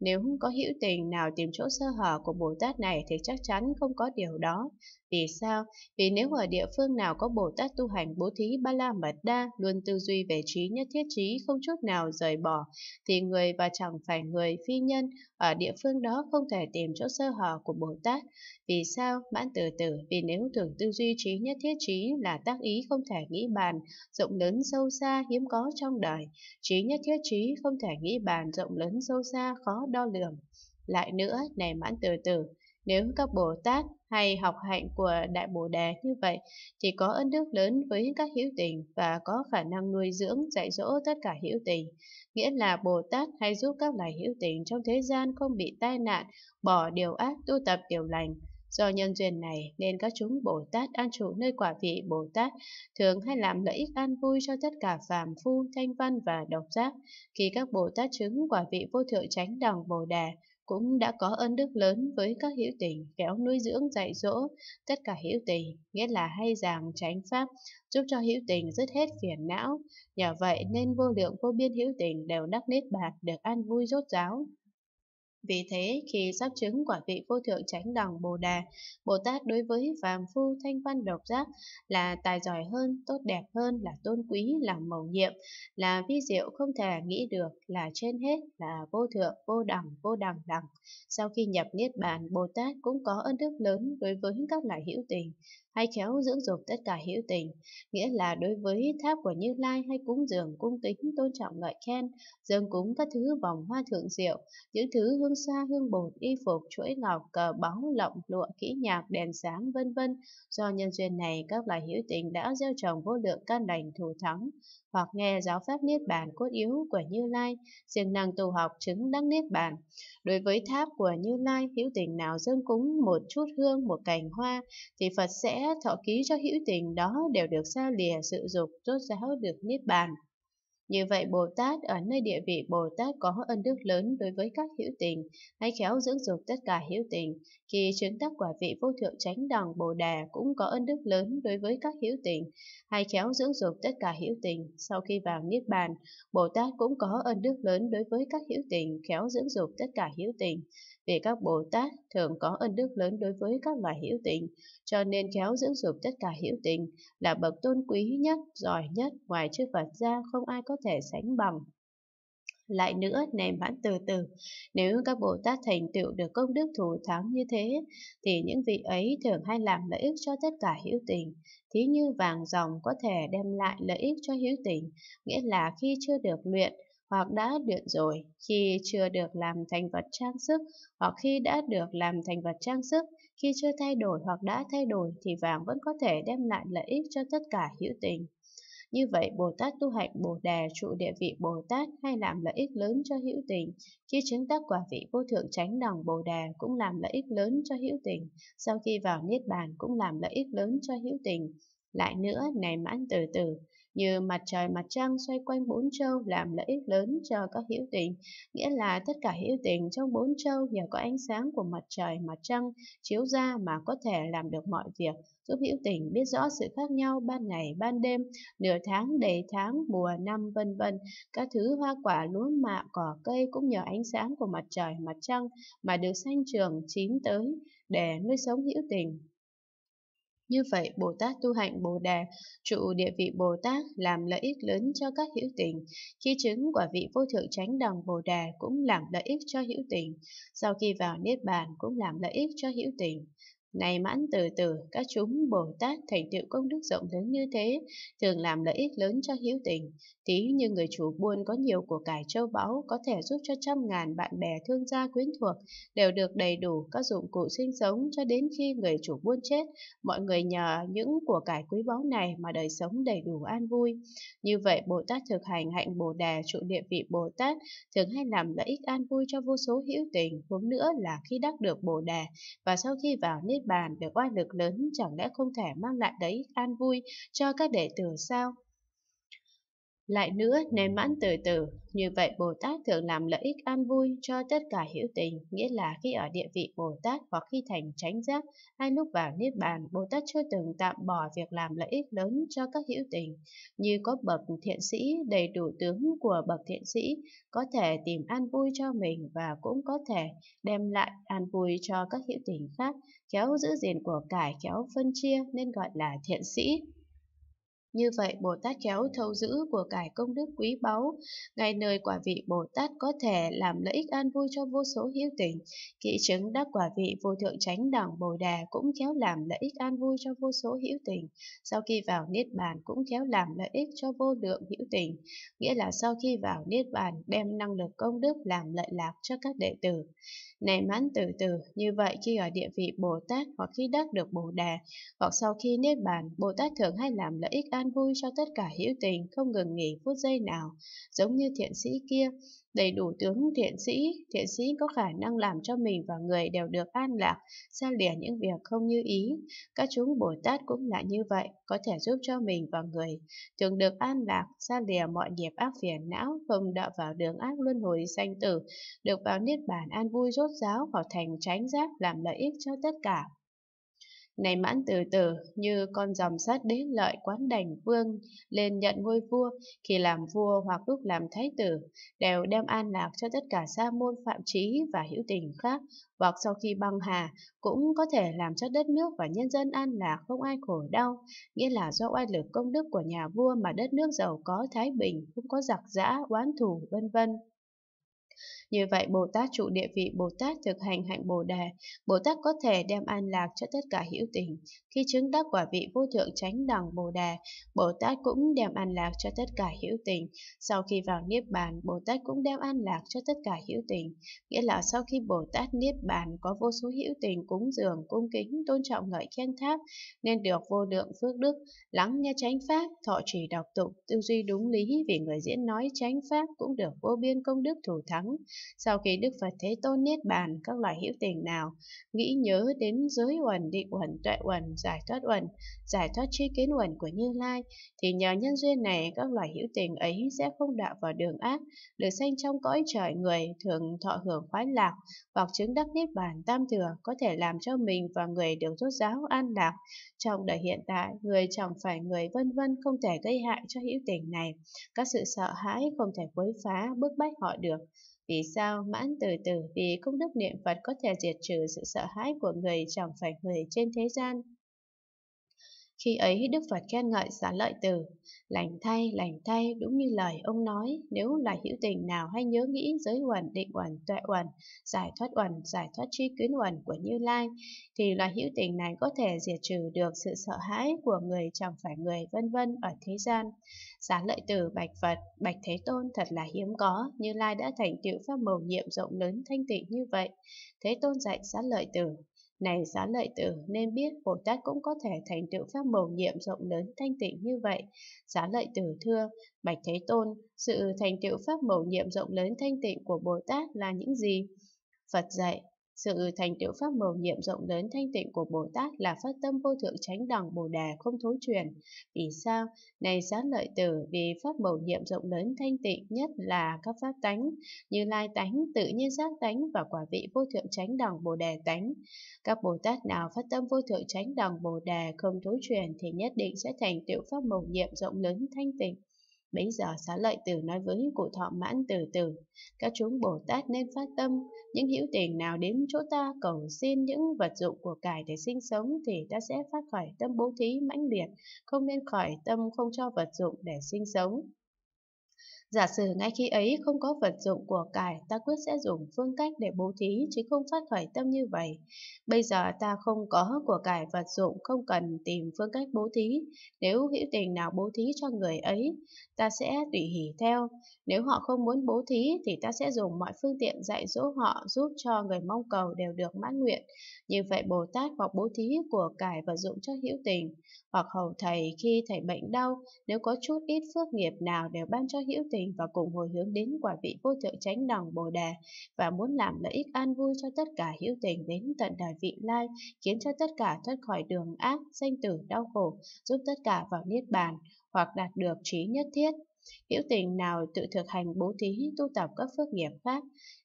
Nếu có hữu tình nào tìm chỗ sơ hở của Bồ Tát này thì chắc chắn không có điều đó. Vì sao? Vì nếu ở địa phương nào có Bồ Tát tu hành bố thí ba la mật đa, luôn tư duy về trí nhất thiết trí không chút nào rời bỏ, thì người và chẳng phải người phi nhân ở địa phương đó không thể tìm chỗ sơ hở của Bồ Tát. Vì sao? Mãn từ từ, vì nếu thường tư duy trí nhất thiết trí là tác ý không thể nghĩ bàn, rộng lớn sâu xa hiếm có trong đời. Trí nhất thiết trí không thể nghĩ bàn, rộng lớn sâu xa khó đo lường. Lại nữa, này mãn từ từ, nếu các Bồ Tát hay học hạnh của Đại Bồ Đề như vậy, thì có ân đức lớn với các hữu tình và có khả năng nuôi dưỡng, dạy dỗ tất cả hữu tình. Nghĩa là Bồ Tát hay giúp các loài hữu tình trong thế gian không bị tai nạn, bỏ điều ác, tu tập điều lành. Do nhân duyên này nên các chúng Bồ Tát an trụ nơi quả vị Bồ Tát thường hay làm lợi ích an vui cho tất cả phàm phu, thanh văn và độc giác. Khi các Bồ Tát chứng quả vị vô thượng chánh đẳng Bồ Đề, cũng đã có ơn đức lớn với các hữu tình kéo nuôi dưỡng dạy dỗ tất cả hữu tình, nghĩa là hay giảng tránh pháp, giúp cho hữu tình dứt hết phiền não. Nhờ vậy nên vô lượng vô biên hữu tình đều đắc nết bạc được an vui rốt ráo. Vì thế, khi sắp chứng quả vị vô thượng chánh đẳng Bồ Đà, Bồ Tát đối với phàm phu thanh văn độc giác là tài giỏi hơn, tốt đẹp hơn, là tôn quý, là mầu nhiệm, là vi diệu không thể nghĩ được, là trên hết, là vô thượng, vô đẳng, vô đẳng đẳng. Sau khi nhập Niết Bàn, Bồ Tát cũng có ân đức lớn đối với các loại hữu tình, hay khéo dưỡng dục tất cả hữu tình, nghĩa là đối với tháp của Như Lai hay cúng dường cung kính tôn trọng ngợi khen, dường cúng các thứ vòng hoa thượng diệu, những thứ hương xa hương bột, y phục, chuỗi ngọc, cờ báu, lọng, lụa, kỹ nhạc, đèn sáng vân vân. Do nhân duyên này, các loài hữu tình đã gieo trồng vô lượng can lành thù thắng, hoặc nghe giáo pháp Niết Bàn cốt yếu của Như Lai, siêng năng tu học chứng đắc Niết Bàn. Đối với tháp của Như Lai, hữu tình nào dâng cúng một chút hương, một cành hoa, thì Phật sẽ thọ ký cho hữu tình đó đều được xa lìa sự dục, rốt giáo được Niết Bàn. Như vậy Bồ Tát ở nơi địa vị Bồ Tát có ân đức lớn đối với các hữu tình, hay khéo dưỡng dục tất cả hữu tình. Khi chứng tác quả vị vô thượng chánh đẳng Bồ Đà cũng có ân đức lớn đối với các hữu tình, hay khéo dưỡng dục tất cả hữu tình. Sau khi vào Niết Bàn, Bồ Tát cũng có ân đức lớn đối với các hữu tình, khéo dưỡng dục tất cả hữu tình. Vì các Bồ Tát thường có ân đức lớn đối với các loài hữu tình, cho nên khéo dưỡng dục tất cả hữu tình là bậc tôn quý nhất, giỏi nhất, ngoài chư Phật ra không ai có thể sánh bằng. Lại nữa, nền mãn từ từ, nếu các Bồ Tát thành tựu được công đức thù thắng như thế, thì những vị ấy thường hay làm lợi ích cho tất cả hữu tình. Thí như vàng dòng có thể đem lại lợi ích cho hữu tình, nghĩa là khi chưa được luyện, hoặc đã luyện rồi, khi chưa được làm thành vật trang sức, hoặc khi đã được làm thành vật trang sức, khi chưa thay đổi hoặc đã thay đổi thì vàng vẫn có thể đem lại lợi ích cho tất cả hữu tình. Như vậy, Bồ Tát tu hạnh Bồ Đề trụ địa vị Bồ Tát hay làm lợi ích lớn cho hữu tình. Khi chứng tác quả vị vô thượng chánh đẳng Bồ Đề cũng làm lợi ích lớn cho hữu tình. Sau khi vào Niết Bàn cũng làm lợi ích lớn cho hữu tình. Lại nữa, này mãn từ từ, như mặt trời mặt trăng xoay quanh bốn châu làm lợi ích lớn cho các hữu tình, nghĩa là tất cả hữu tình trong bốn châu nhờ có ánh sáng của mặt trời mặt trăng chiếu ra mà có thể làm được mọi việc, giúp hữu tình biết rõ sự khác nhau ban ngày ban đêm, nửa tháng đầy tháng, mùa năm vân vân, các thứ hoa quả lúa mạ cỏ cây cũng nhờ ánh sáng của mặt trời mặt trăng mà được sanh trường chín tới để nuôi sống hữu tình như vậy, Bồ Tát tu hạnh Bồ Đà, trụ địa vị Bồ Tát làm lợi ích lớn cho các hữu tình. Khi chứng quả vị vô thượng chánh đẳng Bồ Đà cũng làm lợi ích cho hữu tình. Sau khi vào Niết Bàn cũng làm lợi ích cho hữu tình. Này mãn từ từ, các chúng Bồ Tát thành tựu công đức rộng lớn như thế, thường làm lợi ích lớn cho hữu tình. Tí như người chủ buôn có nhiều của cải châu báu, có thể giúp cho trăm ngàn bạn bè thương gia quyến thuộc, đều được đầy đủ các dụng cụ sinh sống cho đến khi người chủ buôn chết. Mọi người nhờ những của cải quý báu này mà đời sống đầy đủ an vui. Như vậy, Bồ Tát thực hành hạnh Bồ đề trụ địa vị Bồ Tát, thường hay làm lợi ích an vui cho vô số hữu tình. Huống nữa là khi đắc được Bồ đề và sau khi vào niết niết bàn được oai lực lớn chẳng lẽ không thể mang lại đấy an vui cho các đệ tử sao? Lại nữa, nên mãn từ từ, như vậy Bồ Tát thường làm lợi ích an vui cho tất cả hữu tình, nghĩa là khi ở địa vị Bồ Tát hoặc khi thành chánh giác, hay lúc vào Niết Bàn, Bồ Tát chưa từng tạm bỏ việc làm lợi ích lớn cho các hữu tình. Như có bậc thiện sĩ, đầy đủ tướng của bậc thiện sĩ, có thể tìm an vui cho mình và cũng có thể đem lại an vui cho các hữu tình khác, khéo giữ gìn của cải, khéo phân chia nên gọi là thiện sĩ. Như vậy, Bồ Tát khéo thâu giữ của cải công đức quý báu, ngày nơi quả vị Bồ Tát có thể làm lợi ích an vui cho vô số hữu tình, kỵ chứng đắc quả vị vô thượng chánh đẳng Bồ Đà cũng khéo làm lợi ích an vui cho vô số hữu tình, sau khi vào Niết Bàn cũng khéo làm lợi ích cho vô lượng hữu tình, nghĩa là sau khi vào Niết Bàn đem năng lực công đức làm lợi lạc cho các đệ tử. Này mãn từ từ, như vậy khi ở địa vị Bồ Tát hoặc khi đắc được Bồ Đà, hoặc sau khi Niết Bàn, Bồ Tát thường hay làm lợi ích an vui cho tất cả hữu tình, không ngừng nghỉ phút giây nào, giống như thiện sĩ kia đầy đủ tướng thiện sĩ, thiện sĩ có khả năng làm cho mình và người đều được an lạc, xa lìa những việc không như ý. Các chúng Bồ Tát cũng là như vậy, có thể giúp cho mình và người thường được an lạc, xa lìa mọi nghiệp ác phiền não, không đọa vào đường ác luân hồi sanh tử, được vào niết bàn an vui rốt ráo, vào thành tránh giác làm lợi ích cho tất cả. Này mãn từ từ như con dòng sát đến lợi quán đảnh vương lên nhận ngôi vua khi làm vua hoặc lúc làm thái tử đều đem an lạc cho tất cả sa môn phạm trí và hữu tình khác hoặc sau khi băng hà cũng có thể làm cho đất nước và nhân dân an lạc không ai khổ đau, nghĩa là do oai lực công đức của nhà vua mà đất nước giàu có thái bình, không có giặc giã, oán thù, vân vân. Như vậy Bồ Tát trụ địa vị Bồ Tát thực hành hạnh Bồ Đề, Bồ Tát có thể đem an lạc cho tất cả hữu tình. Khi chứng đắc quả vị vô thượng chánh đẳng Bồ Đề, Bồ Tát cũng đem an lạc cho tất cả hữu tình. Sau khi vào Niết Bàn, Bồ Tát cũng đem an lạc cho tất cả hữu tình. Nghĩa là sau khi Bồ Tát Niết Bàn có vô số hữu tình cúng dường, cung kính, tôn trọng ngợi khen tháp, nên được vô lượng phước đức, lắng nghe chánh pháp, thọ trì đọc tụng, tư duy đúng lý vì người diễn nói chánh pháp cũng được vô biên công đức thủ thắng. Sau khi Đức Phật Thế Tôn niết bàn, các loại hữu tình nào nghĩ nhớ đến giới quần định quần tuệ quần giải thoát quần giải thoát tri kiến quần của Như Lai, thì nhờ nhân duyên này các loại hữu tình ấy sẽ không đạo vào đường ác, được sanh trong cõi trời người thường thọ hưởng khoái lạc hoặc chứng đắc niết bàn tam thừa có thể làm cho mình và người được rốt giáo an lạc. Trong đời hiện tại, người chẳng phải người vân vân không thể gây hại cho hữu tình này. Các sự sợ hãi không thể quấy phá, bức bách họ được. Vì sao mãn từ từ vì công đức niệm Phật có thể diệt trừ sự sợ hãi của người chẳng phải người trên thế gian? Khi ấy Đức Phật khen ngợi xá lợi tử, lành thay, lành thay, đúng như lời ông nói, nếu là hữu tình nào hay nhớ nghĩ giới quần định quần tuệ quần giải thoát quần giải thoát trí kiến quần của Như Lai, thì loại hữu tình này có thể diệt trừ được sự sợ hãi của người chẳng phải người vân vân ở thế gian. Xá lợi tử bạch Phật, bạch Thế Tôn thật là hiếm có, Như Lai đã thành tựu pháp mầu nhiệm rộng lớn thanh tịnh như vậy. Thế Tôn dạy xá lợi tử, này xá lợi tử nên biết Bồ Tát cũng có thể thành tựu pháp mầu nhiệm rộng lớn thanh tịnh như vậy. xá lợi tử thưa, Bạch Thế Tôn, sự thành tựu pháp mầu nhiệm rộng lớn thanh tịnh của Bồ Tát là những gì? Phật dạy, sự thành tựu pháp màu nhiệm rộng lớn thanh tịnh của Bồ Tát là phát tâm vô thượng chánh đẳng Bồ đề không thối truyền. Vì sao? Này giá lợi tử, vì pháp màu nhiệm rộng lớn thanh tịnh nhất là các pháp tánh, như lai tánh, tự nhiên giác tánh và quả vị vô thượng chánh đẳng Bồ đề tánh. Các Bồ Tát nào phát tâm vô thượng chánh đẳng Bồ đề không thối truyền thì nhất định sẽ thành tựu pháp màu nhiệm rộng lớn thanh tịnh. Bấy giờ xá lợi tử nói với cụ thọ mãn từ từ, các chúng Bồ Tát nên phát tâm, những hữu tình nào đến chỗ ta cầu xin những vật dụng của cải để sinh sống thì ta sẽ phát khỏi tâm bố thí mãnh liệt, không nên khỏi tâm không cho vật dụng để sinh sống. Giả sử ngay khi ấy không có vật dụng của cải, ta quyết sẽ dùng phương cách để bố thí chứ không phát khởi tâm như vậy. Bây giờ ta không có của cải vật dụng, không cần tìm phương cách bố thí. Nếu hữu tình nào bố thí cho người ấy, ta sẽ tùy hỷ theo. Nếu họ không muốn bố thí thì ta sẽ dùng mọi phương tiện dạy dỗ họ giúp cho người mong cầu đều được mãn nguyện. Như vậy Bồ Tát hoặc bố thí của cải vật dụng cho hữu tình, hoặc hầu thầy khi thầy bệnh đau, nếu có chút ít phước nghiệp nào đều ban cho hữu tình mình và cùng hồi hướng đến quả vị vô thượng chánh đẳng Bồ đề và muốn làm lợi ích an vui cho tất cả hữu tình đến tận đời vị lai, khiến cho tất cả thoát khỏi đường ác, sanh tử, đau khổ, giúp tất cả vào Niết Bàn hoặc đạt được trí nhất thiết. Hữu tình nào tự thực hành bố thí tu tập các phước nghiệp khác,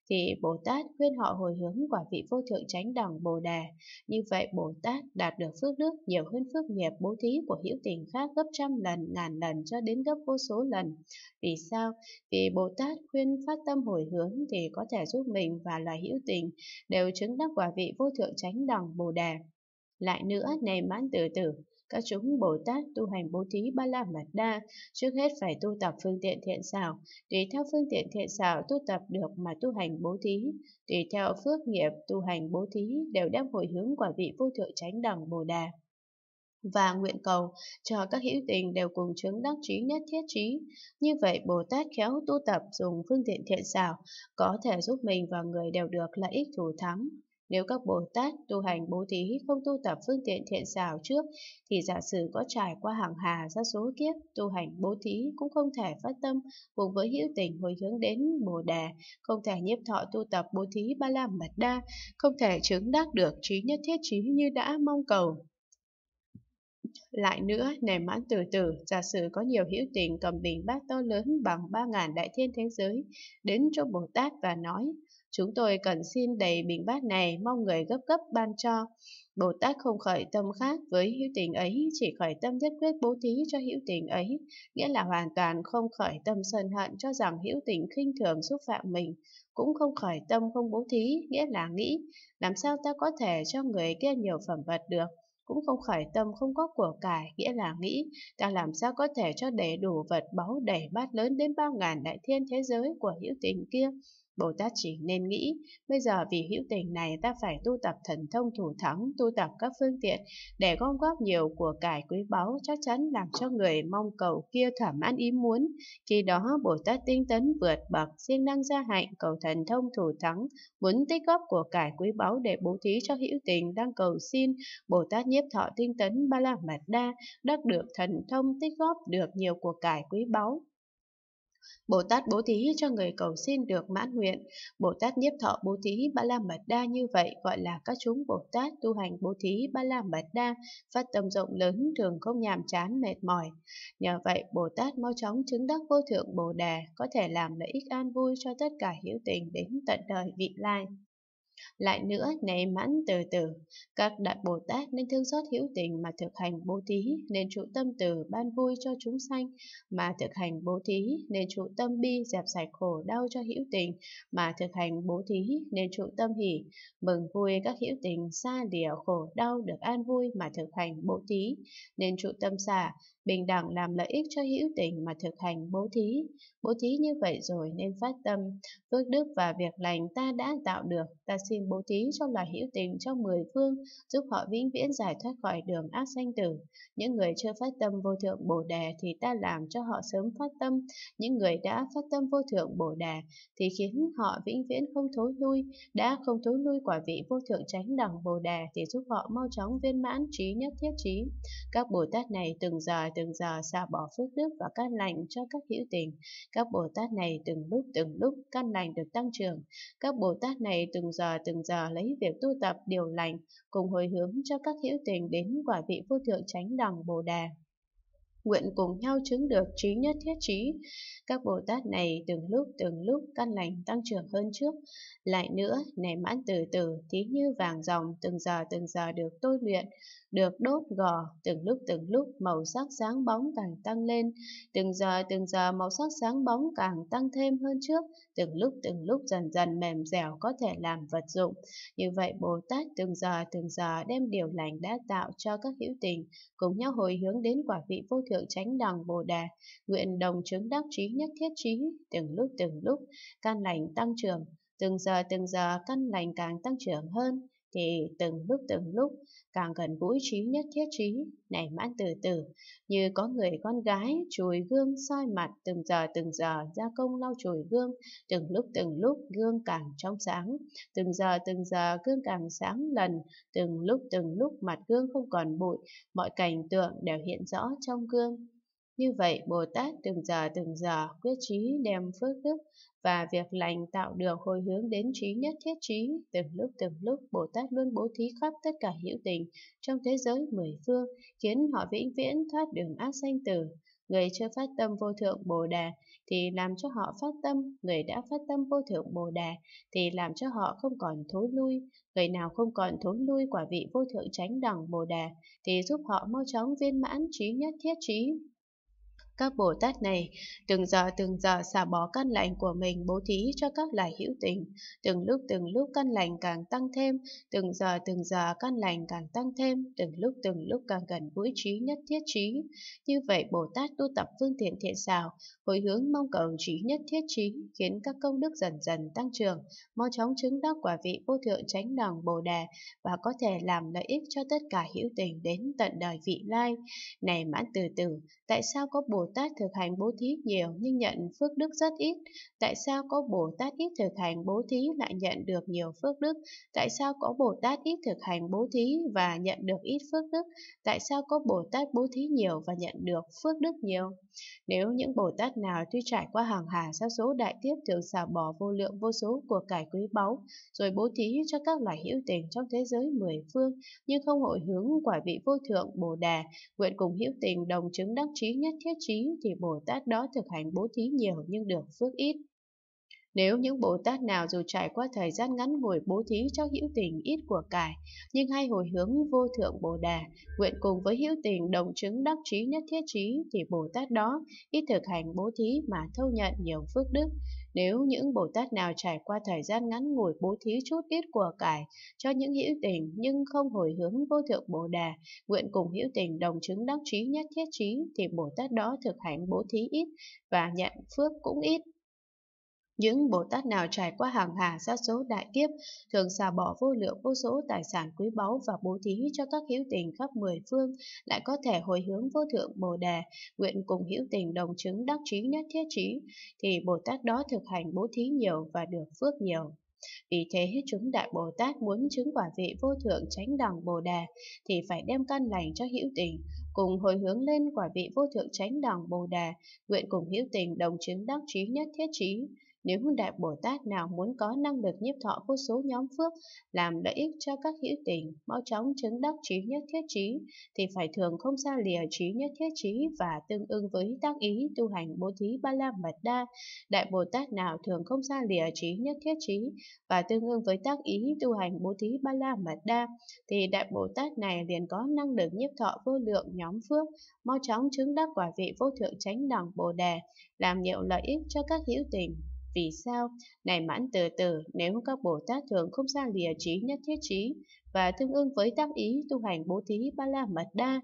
thì Bồ Tát khuyên họ hồi hướng quả vị vô thượng chánh đẳng Bồ đề Như vậy Bồ Tát đạt được phước đức nhiều hơn phước nghiệp bố thí của hữu tình khác gấp trăm lần, ngàn lần cho đến gấp vô số lần. Vì sao? Vì Bồ Tát khuyên phát tâm hồi hướng thì có thể giúp mình và loài hữu tình đều chứng đắc quả vị vô thượng chánh đẳng Bồ đề Lại nữa này mãn tử tử, các chúng Bồ Tát tu hành bố thí ba la mật đa, trước hết phải tu tập phương tiện thiện xảo, tùy theo phương tiện thiện xảo tu tập được mà tu hành bố thí, tùy theo phước nghiệp tu hành bố thí đều đem hồi hướng quả vị vô thượng chánh đẳng Bồ Đà và nguyện cầu cho các hữu tình đều cùng chứng đắc trí nhất thiết trí. Như vậy Bồ Tát khéo tu tập dùng phương tiện thiện xảo có thể giúp mình và người đều được lợi ích thù thắng. Nếu các Bồ Tát tu hành bố thí không tu tập phương tiện thiện xảo trước, thì giả sử có trải qua hàng hà ra số kiếp, tu hành bố thí cũng không thể phát tâm cùng với hữu tình hồi hướng đến Bồ Đề, không thể nhiếp thọ tu tập bố thí ba la mật đa, không thể chứng đắc được trí nhất thiết trí như đã mong cầu. Lại nữa, nền mãn từ từ, giả sử có nhiều hữu tình cầm bình bát to lớn bằng ba ngàn đại thiên thế giới, đến cho Bồ Tát và nói, Chúng tôi cần xin đầy bình bát này, mong người gấp gấp ban cho. Bồ Tát không khởi tâm khác với hữu tình ấy, chỉ khởi tâm nhất quyết bố thí cho hữu tình ấy, nghĩa là hoàn toàn không khởi tâm sân hận cho rằng hữu tình khinh thường xúc phạm mình, cũng không khởi tâm không bố thí, nghĩa là nghĩ, làm sao ta có thể cho người kia nhiều phẩm vật được, cũng không khởi tâm không có của cải, nghĩa là nghĩ ta làm sao có thể cho đầy đủ vật báu đầy bát lớn đến bao ngàn đại thiên thế giới của hữu tình kia. Bồ Tát chỉ nên nghĩ, bây giờ vì hữu tình này ta phải tu tập thần thông thủ thắng, tu tập các phương tiện để gom góp nhiều của cải quý báu chắc chắn làm cho người mong cầu kia thỏa mãn ý muốn. Khi đó Bồ Tát tinh tấn vượt bậc, siêng năng gia hạnh, cầu thần thông thủ thắng, muốn tích góp của cải quý báu để bố thí cho hữu tình đang cầu xin. Bồ Tát nhiếp thọ tinh tấn ba la mật đa, đắc được thần thông tích góp được nhiều của cải quý báu Bồ Tát bố thí cho người cầu xin được mãn nguyện. Bồ Tát nhiếp thọ bố thí ba la mật đa như vậy gọi là các chúng Bồ Tát tu hành bố thí ba la mật đa, phát tâm rộng lớn thường không nhàm chán mệt mỏi. Nhờ vậy Bồ Tát mau chóng chứng đắc vô thượng Bồ Đề, có thể làm lợi ích an vui cho tất cả hữu tình đến tận đời vị lai. Lại nữa, này mãn từ từ, các đại Bồ Tát nên thương xót hữu tình mà thực hành bố thí, nên trụ tâm từ ban vui cho chúng sanh, mà thực hành bố thí, nên trụ tâm bi dẹp sạch khổ đau cho hữu tình, mà thực hành bố thí, nên trụ tâm hỷ, mừng vui các hữu tình xa lìa khổ đau được an vui mà thực hành bố thí, nên trụ tâm xả, bình đẳng làm lợi ích cho hữu tình mà thực hành bố thí. Bố thí như vậy rồi nên phát tâm, phước đức và việc lành ta đã tạo được, ta xin xin bố thí cho loài hữu tình trong mười phương, giúp họ vĩnh viễn giải thoát khỏi đường ác sanh tử. Những người chưa phát tâm vô thượng Bồ Đề thì ta làm cho họ sớm phát tâm, những người đã phát tâm vô thượng Bồ Đề thì khiến họ vĩnh viễn không thối lui, đã không thối lui quả vị vô thượng tránh đẳng Bồ Đề thì giúp họ mau chóng viên mãn trí nhất thiết trí. Các Bồ Tát này từng giờ từng giờ xả bỏ phước đức và can lành cho các hữu tình. Các Bồ Tát này từng lúc từng lúc căn lành được tăng trưởng. Các Bồ Tát này từng giờ và từng giờ lấy việc tu tập điều lành cùng hồi hướng cho các hữu tình đến quả vị vô thượng chánh đẳng Bồ đề. Nguyện cùng nhau chứng được trí nhất thiết trí, các Bồ Tát này từng lúc từng lúc căn lành tăng trưởng hơn trước. Lại nữa, này mãn từ từ, thí như vàng dòng từng giờ từng giờ được tôi luyện, được đốt gò, từng lúc từng lúc màu sắc sáng bóng càng tăng lên, từng giờ từng giờ màu sắc sáng bóng càng tăng thêm hơn trước, từng lúc từng lúc dần dần mềm dẻo có thể làm vật dụng. Như vậy Bồ Tát từng giờ từng giờ đem điều lành đã tạo cho các hữu tình, cùng nhau hồi hướng đến quả vị vô thượng chánh đẳng Bồ Đà, nguyện đồng chứng đắc trí nhất thiết trí, từng lúc từng lúc, căn lành tăng trưởng, từng giờ từng giờ căn lành càng tăng trưởng hơn, thì từng lúc từng lúc càng gần gũi trí nhất thiết trí, nảy mãn từ từ, như có người con gái chùi gương soi mặt từng giờ từng giờ gia công lau chùi gương, từng lúc từng lúc gương càng trong sáng, từng giờ từng giờ gương càng sáng lần, từng lúc từng lúc mặt gương không còn bụi, mọi cảnh tượng đều hiện rõ trong gương, như vậy, Bồ Tát từng giờ từng giờ quyết trí đem phước đức và việc lành tạo được hồi hướng đến trí nhất thiết trí. Từng lúc từng lúc, Bồ Tát luôn bố thí khắp tất cả hữu tình trong thế giới mười phương, khiến họ vĩnh viễn thoát đường ác sanh tử. Người chưa phát tâm vô thượng Bồ Đà thì làm cho họ phát tâm, người đã phát tâm vô thượng Bồ Đà thì làm cho họ không còn thối lui, người nào không còn thối lui quả vị vô thượng chánh đẳng Bồ Đà thì giúp họ mau chóng viên mãn trí nhất thiết trí. Các Bồ Tát này từng giờ từng giờ xả bỏ căn lành của mình bố thí cho các loài hữu tình, từng lúc từng lúc căn lành càng tăng thêm, từng giờ từng giờ căn lành càng tăng thêm, từng lúc từng lúc càng gần gũi trí nhất thiết trí. Như vậy Bồ Tát tu tập phương tiện thiện xảo, hồi hướng mong cầu trí nhất thiết trí, khiến các công đức dần dần tăng trưởng, mau chóng chứng đắc quả vị vô thượng chánh đẳng Bồ đề và có thể làm lợi ích cho tất cả hữu tình đến tận đời vị lai. Này mãn từ từ, tại sao có Bồ Bồ Tát thực hành bố thí nhiều nhưng nhận phước đức rất ít. Tại sao có Bồ Tát ít thực hành bố thí lại nhận được nhiều phước đức? Tại sao có Bồ Tát ít thực hành bố thí và nhận được ít phước đức? Tại sao có Bồ Tát bố thí nhiều và nhận được phước đức nhiều? Nếu những Bồ Tát nào tuy trải qua hàng hà sát số đại tiếp thường xả bỏ vô lượng vô số của cải quý báu, rồi bố thí cho các loài hữu tình trong thế giới mười phương, nhưng không hội hướng quả vị vô thượng Bồ Đà, nguyện cùng hữu tình đồng chứng đắc trí nhất thiết trí, thì Bồ Tát đó thực hành bố thí nhiều nhưng được phước ít. Nếu những Bồ Tát nào dù trải qua thời gian ngắn ngủi bố thí cho hữu tình ít của cải, nhưng hay hồi hướng vô thượng Bồ Đà, nguyện cùng với hữu tình đồng chứng đắc trí nhất thiết trí thì Bồ Tát đó ít thực hành bố thí mà thâu nhận nhiều phước đức. Nếu những Bồ Tát nào trải qua thời gian ngắn ngủi bố thí chút ít của cải cho những hữu tình nhưng không hồi hướng vô thượng Bồ Đà, nguyện cùng hữu tình đồng chứng đắc trí nhất thiết trí thì Bồ Tát đó thực hành bố thí ít và nhận phước cũng ít. Những Bồ Tát nào trải qua hàng hà sát số đại kiếp thường xả bỏ vô lượng vô số tài sản quý báu và bố thí cho các hữu tình khắp mười phương, lại có thể hồi hướng vô thượng Bồ Đề, nguyện cùng hữu tình đồng chứng đắc trí nhất thiết trí, thì Bồ Tát đó thực hành bố thí nhiều và được phước nhiều. Vì thế chúng Đại Bồ Tát muốn chứng quả vị vô thượng chánh đẳng Bồ Đề thì phải đem căn lành cho hữu tình, cùng hồi hướng lên quả vị vô thượng chánh đẳng Bồ Đề, nguyện cùng hữu tình đồng chứng đắc trí nhất thiết trí. Nếu Đại Bồ Tát nào muốn có năng lực nhiếp thọ vô số nhóm phước, làm lợi ích cho các hữu tình, mau chóng chứng đắc trí nhất thiết trí, thì phải thường không xa lìa trí nhất thiết trí và tương ưng với tác ý tu hành bố thí ba la mật đa. Đại Bồ Tát nào thường không xa lìa trí nhất thiết trí và tương ưng với tác ý tu hành bố thí ba la mật đa, thì Đại Bồ Tát này liền có năng lực nhiếp thọ vô lượng nhóm phước, mau chóng chứng đắc quả vị vô thượng chánh đẳng Bồ Đề, làm nhiều lợi ích cho các hữu tình. Vì sao? Này mãn từ từ, nếu các Bồ Tát thường không ra lìa trí nhất thiết trí và tương ưng với tác ý tu hành bố thí ba la mật đa,